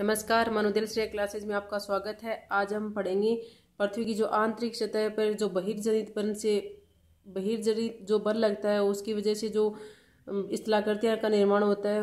नमस्कार मनोदिल श्रेय क्लासेज में आपका स्वागत है आज हम पढ़ेंगे पृथ्वी की जो आंतरिक सतह पर जो बहिर्जनित बन से बहिर्जनित जो बल लगता है उसकी वजह से जो स्थलाकृतियाँ का निर्माण होता है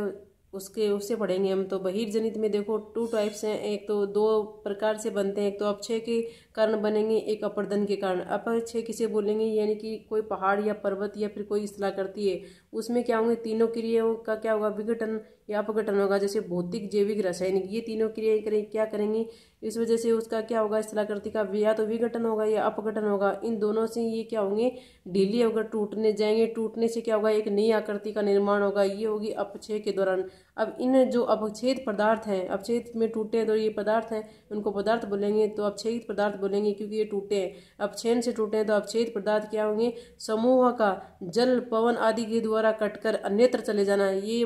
उसके उससे पढ़ेंगे हम तो बहिर्जनित में देखो टू टाइप्स हैं एक तो दो प्रकार से बनते हैं एक तो अपक्षय के कारण बनेंगे एक अपरदन के कारण अपक्षय किसे बोलेंगे यानी कि कोई पहाड़ या पर्वत या फिर कोई इसला करती है उसमें क्या होंगे तीनों क्रियाओं का क्या होगा विघटन या अपघटन होगा जैसे भौतिक जैविक रासायनिक ये तीनों क्रियाएँ करें क्या करेंगी इस वजह से उसका क्या होगा स्थलाकृति का या तो विघटन होगा या अपघटन होगा इन दोनों से ये क्या होंगे ढीली अगर टूटने जाएंगे टूटने से क्या होगा एक नई आकृति का निर्माण होगा ये होगी अपक्षय के दौरान अब इन जो अपच्छेद पदार्थ हैं अपच्छेद में टूटे तो ये पदार्थ हैं उनको पदार्थ बोलेंगे तो अपच्छेद पदार्थ बोलेंगे क्योंकि ये टूटे हैं अपक्षेन से टूटे हैं तो अपच्छेद पदार्थ क्या होंगे समूह का जल पवन आदि के द्वारा कटकर अन्यत्र चले जाना ये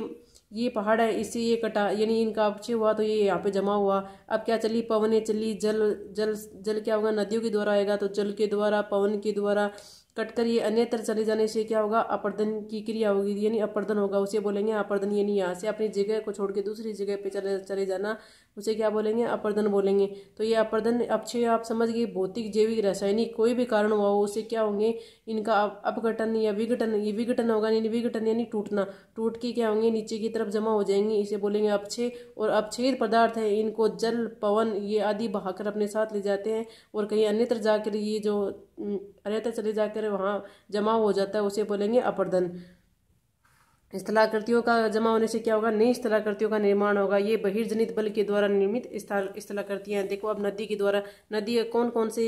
ये पहाड़ है इससे ये कटा यानी इनका अपचय हुआ तो ये यहाँ पे जमा हुआ अब क्या चली पवने चली जल जल जल क्या होगा नदियों के द्वारा आएगा तो जल के द्वारा पवन के द्वारा कटकर ये अन्यत्र चले जाने से क्या होगा अपर्दन की क्रिया होगी यानी अपर्दन होगा उसे बोलेंगे अपर्दन यानी यहाँ से अपनी जगह को छोड़ के दूसरी जगह पे चले चले जाना उसे क्या बोलेंगे अपर्दन बोलेंगे तो ये अपर्दन अक्षय आप समझ गए भौतिक जैविक रासायनिक कोई भी कारण हुआ हो उसे क्या होंगे इनका अपघटन या विघटन ये विघटन होगा यानी विघटन यानी टूटना टूट के क्या होंगे नीचे की तरफ जमा हो जाएंगे इसे बोलेंगे अक्षय और अक्षेद पदार्थ है इनको जल पवन ये आदि बहाकर अपने साथ ले जाते हैं और कहीं अन्यत्र जाकर ये जो अन्यत्र चले जाकर वहाँ जमा हो जाता है उसे बोलेंगे अपर्दन स्थलाकृतियों का जमा होने से क्या होगा नई स्थलाकृतियों का निर्माण होगा ये बहिर्जनित बल के द्वारा निर्मित स्थलाकृतियाँ देखो अब नदी के द्वारा नदी कौन कौन से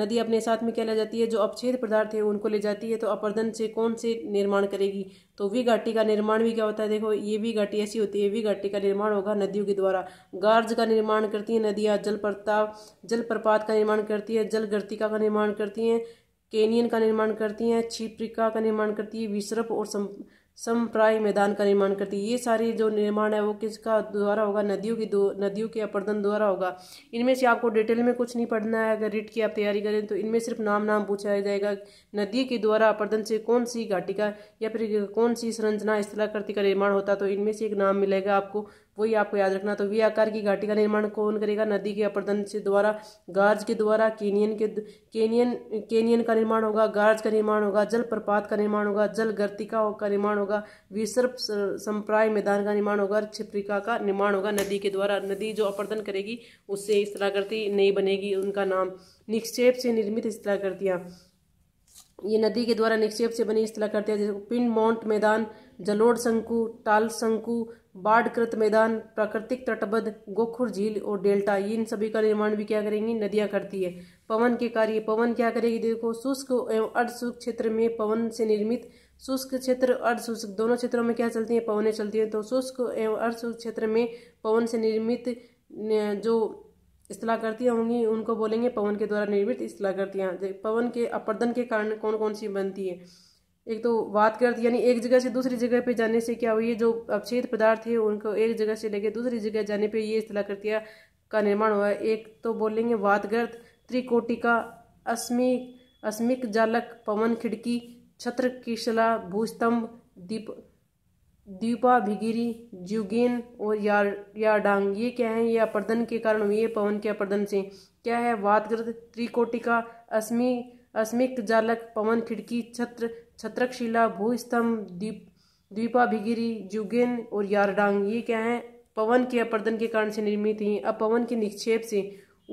नदी अपने साथ में क्या ले जाती है जो अपछेद पदार्थ है उनको ले जाती है तो अपर्दन से कौन से निर्माण करेगी तो वी घाटी का निर्माण भी क्या होता है देखो ये भी घाटी ऐसी होती है वी घाटी का निर्माण होगा नदियों के द्वारा गार्ज का निर्माण करती है नदियाँ जल प्रताप जल प्रपात का निर्माण करती है जल गर्तिका का निर्माण करती हैं केनियन का निर्माण करती हैं छिप्रिका का निर्माण करती है विश्रप और समप्राय मैदान का निर्माण करती है ये सारी जो निर्माण है वो किसका द्वारा होगा नदियों की नदियों के अपर्दन द्वारा होगा इनमें से आपको डिटेल में कुछ नहीं पढ़ना है अगर रिट की आप तैयारी करें तो इनमें सिर्फ नाम नाम पूछा जाएगा नदी के द्वारा अपर्दन से कौन सी घाटिका या फिर कौन सी संरचना स्थलाकृति का निर्माण होता तो इनमें से एक नाम मिलेगा आपको वही आपको याद रखना तो वी आकार की घाटी का निर्माण कौन करेगा नदी के अपर्दन से द्वारा गार्ज के द्वारा केनियन के केनियन केनियन का निर्माण होगा गार्ज का निर्माण होगा जल प्रपात का निर्माण होगा जल गर्तिका का निर्माण होगा विसर्प संप्राय मैदान का निर्माण होगा छिप्रिका का निर्माण होगा नदी के द्वारा नदी जो अपर्दन करेगी उससे स्थलाकृति नहीं बनेगी उनका नाम निक्षेप से निर्मित स्थलाकृतियाँ ये नदी के द्वारा निक्षेप से बनी स्थलाकृतियाँ जैसे पिंड माउंट मैदान जलोड़ शंकु टाल शंकु बाढ़कृत मैदान प्राकृतिक तटबद्ध गोखुर झील और डेल्टा इन सभी का निर्माण भी क्या करेंगी नदियां करती है पवन के कार्य पवन क्या करेगी देखो शुष्क एवं अर्धशुष्क क्षेत्र में पवन से निर्मित शुष्क क्षेत्र अर्धशुष्क दोनों क्षेत्रों में क्या चलती है पवनें चलती हैं तो शुष्क एवं अर्धशुष्क क्षेत्र में पवन से निर्मित जो स्थलाकृतियाँ होंगी उनको बोलेंगे पवन के द्वारा निर्मित स्थलाकृतियाँ पवन के अपर्दन के कारण कौन कौन सी बनती है एक तो वात गर्द यानी एक जगह से दूसरी जगह पे जाने से क्या हुई जो अवच्छेद पदार्थ है उनको एक जगह से लेकर दूसरी जगह जाने पे ये स्थलाकृतियाँ का निर्माण हुआ है एक तो बोलेंगे वात त्रिकोटिका अस्मि अस्मिक जालक पवन खिड़की छत्र किशला भूस्तंभ दीप दीपा भिगिरी जुगेन और यार याडांग ये क्या है ये अपर्दन के कारण हुई है पवन के अपर्दन से क्या है वातग्रद त्रिकोटिका अस्मी अस्मिक जालक पवन खिड़की छत्र छत्रकशिला भूस्तंभ द्वीप द्वीपाभिगिरी जुगेन और यारडांग ये क्या है पवन के अपर्दन के कारण से निर्मित हैं अब पवन के निक्षेप से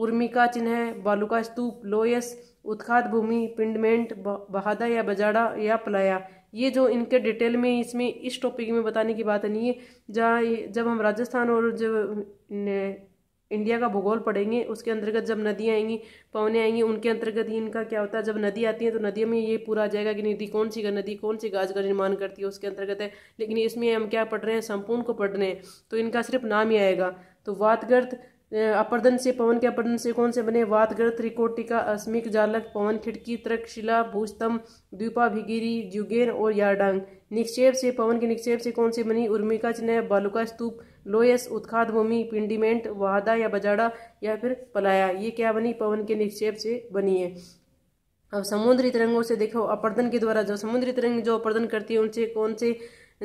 उर्मिका चिन्ह बालुका स्तूप लोयस उत्खात भूमि पिंडमेंट बहादा या बजाड़ा या पलाया ये जो इनके डिटेल में इसमें इस टॉपिक में बताने की बात नहीं है जहाँ जब हम राजस्थान और जब इंडिया का भूगोल पढ़ेंगे उसके अंतर्गत जब नदियाँ आएंगी पवने आएंगी उनके अंतर्गत ही इनका क्या होता है जब नदी आती है तो नदियों में ये पूरा आ जाएगा कि नदी कौन सी नदी कौन सी गाज का निर्माण करती है उसके अंतर्गत है लेकिन इसमें हम क्या पढ़ रहे हैं संपूर्ण को पढ़ रहे हैं तो इनका सिर्फ नाम ही आएगा तो वातगर्थ अपर्दन से पवन के अपर्दन से कौन से बने वातगर्थ त्रिकोटिका अस्मिक जालक पवन खिड़की त्रकशिला भूस्तम भिगिरी जुगेर और यारडांग निक्षेप से पवन के निक्षेप से कौन से बनी उर्मिका चिन्ह बालुका स्तूप लोयस उत्खात भूमि पिंडीमेंट वादा या बजाड़ा या फिर पलाया ये क्या बनी पवन के निक्षेप से बनी है अब समुद्री तरंगों से देखो अपर्दन के द्वारा जो समुद्री तरंग जो अपर्दन करती है उनसे कौन से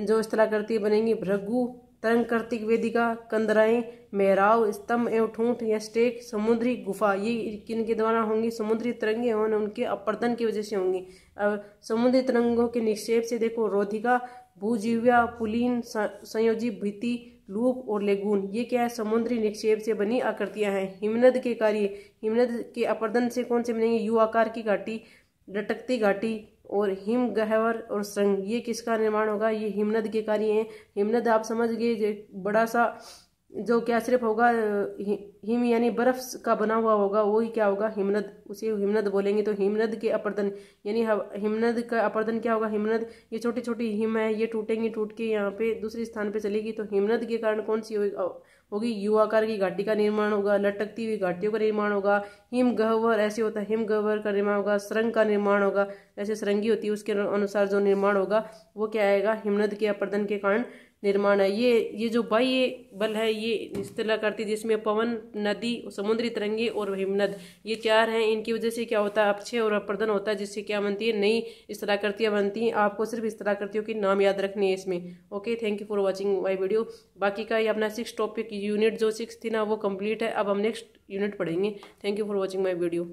जो स्थला करती बनेंगी भृगु तरंग कर्तिक वेदिका कंदराएं मेहराव स्तंभ एवं ठूंठ या स्टेक समुद्री गुफा ये किन के द्वारा होंगी समुद्री तरंगे और उनके अपर्दन की वजह से होंगी अब समुद्री तरंगों के निक्षेप से देखो रोधिका भूजीव्या पुलीन संयोजी भीति लूप और लेगून ये क्या है समुद्री निक्षेप से बनी आकृतियां हैं हिमनद के कार्य हिमनद के अपर्दन से कौन से बनेंगे यू आकार की घाटी लटकती घाटी और हिम गहवर और संग ये किसका निर्माण होगा ये हिमनद के कार्य हैं हिमनद आप समझ गए बड़ा सा जो क्या सिर्फ होगा हिम यानी बर्फ का बना हुआ होगा वो ही क्या होगा हिमनद उसे हिमनद बोलेंगे तो हिमनद के अपर्दन यानी हिमनद का अपर्दन क्या होगा हिमनद ये छोटी छोटी हिम है ये टूटेंगी टूट के यहाँ पे दूसरे स्थान पे चलेगी तो हिमनद के कारण कौन सी होगी हो युवाकार की घाटी का निर्माण होगा लटकती हुई घाटियों का निर्माण होगा हिम गहवर ऐसे होता है हिम गहवर का निर्माण होगा सरंग का निर्माण होगा ऐसे सरंगी होती है उसके अनुसार जो निर्माण होगा वो क्या आएगा हिमनद के अपर्दन के कारण निर्माण है ये ये जो बाह्य बल है ये इस्तला करती है जिसमें पवन नदी समुद्री तरंगे और हिमनद ये चार हैं इनकी वजह से क्या होता है अक्षय और अपर्दन होता है जिससे क्या बनती है नई स्थलाकृतियाँ बनती हैं आपको सिर्फ स्थलाकृतियों के नाम याद रखने हैं इसमें okay thank you for watching my video बाकी का ये अपना सिक्स टॉपिक यूनिट जो सिक्स थी ना वो कम्प्लीट है अब हम नेक्स्ट यूनिट पढ़ेंगे thank you for watching my video